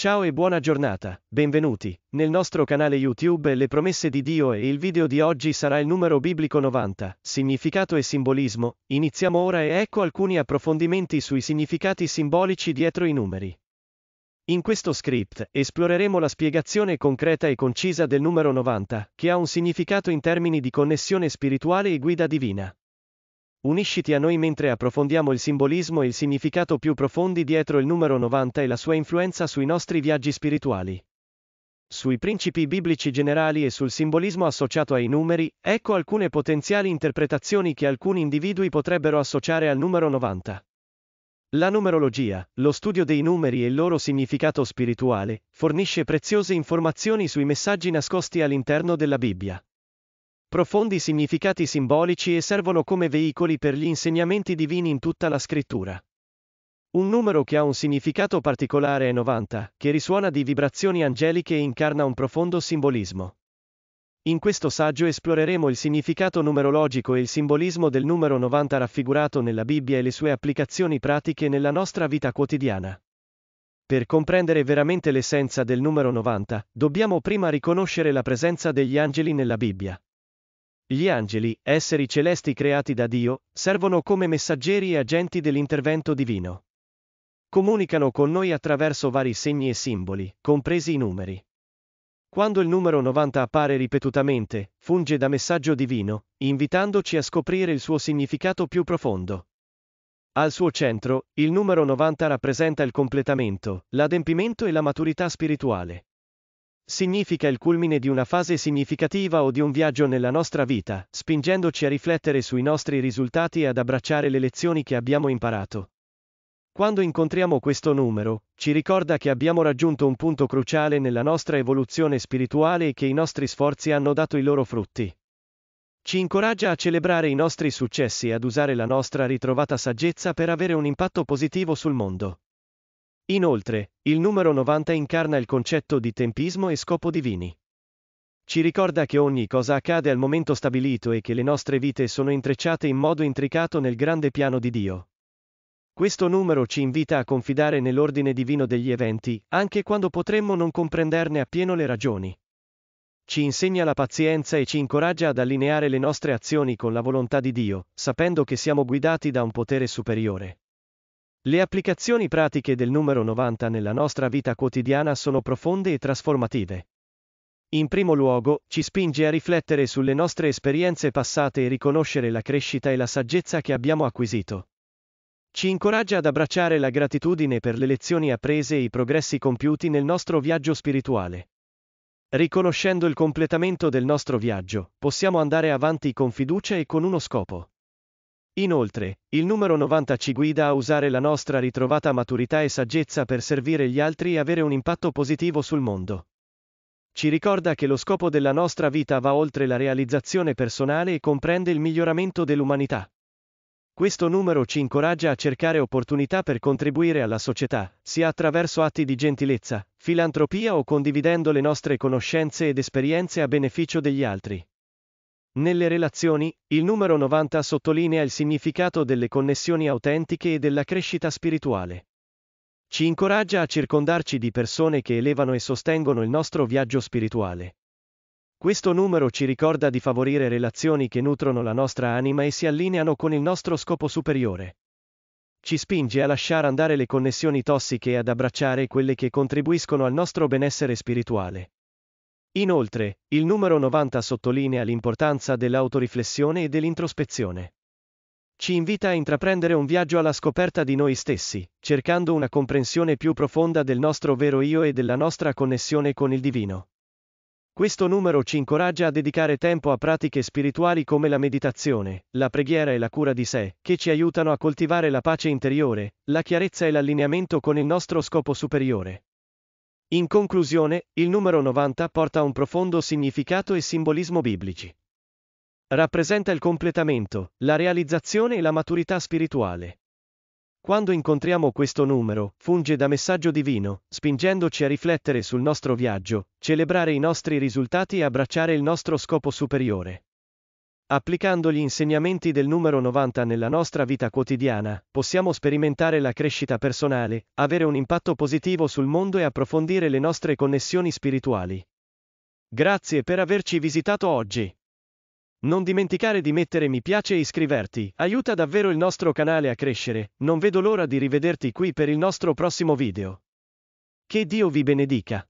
Ciao e buona giornata, benvenuti nel nostro canale YouTube Le promesse di Dio e il video di oggi sarà il numero biblico 90, significato e simbolismo, iniziamo ora e ecco alcuni approfondimenti sui significati simbolici dietro i numeri. In questo script esploreremo la spiegazione concreta e concisa del numero 90, che ha un significato in termini di connessione spirituale e guida divina. Unisciti a noi mentre approfondiamo il simbolismo e il significato più profondi dietro il numero 90 e la sua influenza sui nostri viaggi spirituali. Sui principi biblici generali e sul simbolismo associato ai numeri, ecco alcune potenziali interpretazioni che alcuni individui potrebbero associare al numero 90. La numerologia, lo studio dei numeri e il loro significato spirituale, fornisce preziose informazioni sui messaggi nascosti all'interno della Bibbia profondi significati simbolici e servono come veicoli per gli insegnamenti divini in tutta la scrittura. Un numero che ha un significato particolare è 90, che risuona di vibrazioni angeliche e incarna un profondo simbolismo. In questo saggio esploreremo il significato numerologico e il simbolismo del numero 90 raffigurato nella Bibbia e le sue applicazioni pratiche nella nostra vita quotidiana. Per comprendere veramente l'essenza del numero 90, dobbiamo prima riconoscere la presenza degli angeli nella Bibbia. Gli angeli, esseri celesti creati da Dio, servono come messaggeri e agenti dell'intervento divino. Comunicano con noi attraverso vari segni e simboli, compresi i numeri. Quando il numero 90 appare ripetutamente, funge da messaggio divino, invitandoci a scoprire il suo significato più profondo. Al suo centro, il numero 90 rappresenta il completamento, l'adempimento e la maturità spirituale significa il culmine di una fase significativa o di un viaggio nella nostra vita, spingendoci a riflettere sui nostri risultati e ad abbracciare le lezioni che abbiamo imparato. Quando incontriamo questo numero, ci ricorda che abbiamo raggiunto un punto cruciale nella nostra evoluzione spirituale e che i nostri sforzi hanno dato i loro frutti. Ci incoraggia a celebrare i nostri successi e ad usare la nostra ritrovata saggezza per avere un impatto positivo sul mondo. Inoltre, il numero 90 incarna il concetto di tempismo e scopo divini. Ci ricorda che ogni cosa accade al momento stabilito e che le nostre vite sono intrecciate in modo intricato nel grande piano di Dio. Questo numero ci invita a confidare nell'ordine divino degli eventi, anche quando potremmo non comprenderne appieno le ragioni. Ci insegna la pazienza e ci incoraggia ad allineare le nostre azioni con la volontà di Dio, sapendo che siamo guidati da un potere superiore. Le applicazioni pratiche del numero 90 nella nostra vita quotidiana sono profonde e trasformative. In primo luogo, ci spinge a riflettere sulle nostre esperienze passate e riconoscere la crescita e la saggezza che abbiamo acquisito. Ci incoraggia ad abbracciare la gratitudine per le lezioni apprese e i progressi compiuti nel nostro viaggio spirituale. Riconoscendo il completamento del nostro viaggio, possiamo andare avanti con fiducia e con uno scopo. Inoltre, il numero 90 ci guida a usare la nostra ritrovata maturità e saggezza per servire gli altri e avere un impatto positivo sul mondo. Ci ricorda che lo scopo della nostra vita va oltre la realizzazione personale e comprende il miglioramento dell'umanità. Questo numero ci incoraggia a cercare opportunità per contribuire alla società, sia attraverso atti di gentilezza, filantropia o condividendo le nostre conoscenze ed esperienze a beneficio degli altri. Nelle relazioni, il numero 90 sottolinea il significato delle connessioni autentiche e della crescita spirituale. Ci incoraggia a circondarci di persone che elevano e sostengono il nostro viaggio spirituale. Questo numero ci ricorda di favorire relazioni che nutrono la nostra anima e si allineano con il nostro scopo superiore. Ci spinge a lasciare andare le connessioni tossiche e ad abbracciare quelle che contribuiscono al nostro benessere spirituale. Inoltre, il numero 90 sottolinea l'importanza dell'autoriflessione e dell'introspezione. Ci invita a intraprendere un viaggio alla scoperta di noi stessi, cercando una comprensione più profonda del nostro vero io e della nostra connessione con il divino. Questo numero ci incoraggia a dedicare tempo a pratiche spirituali come la meditazione, la preghiera e la cura di sé, che ci aiutano a coltivare la pace interiore, la chiarezza e l'allineamento con il nostro scopo superiore. In conclusione, il numero 90 porta un profondo significato e simbolismo biblici. Rappresenta il completamento, la realizzazione e la maturità spirituale. Quando incontriamo questo numero, funge da messaggio divino, spingendoci a riflettere sul nostro viaggio, celebrare i nostri risultati e abbracciare il nostro scopo superiore. Applicando gli insegnamenti del numero 90 nella nostra vita quotidiana, possiamo sperimentare la crescita personale, avere un impatto positivo sul mondo e approfondire le nostre connessioni spirituali. Grazie per averci visitato oggi. Non dimenticare di mettere mi piace e iscriverti, aiuta davvero il nostro canale a crescere, non vedo l'ora di rivederti qui per il nostro prossimo video. Che Dio vi benedica.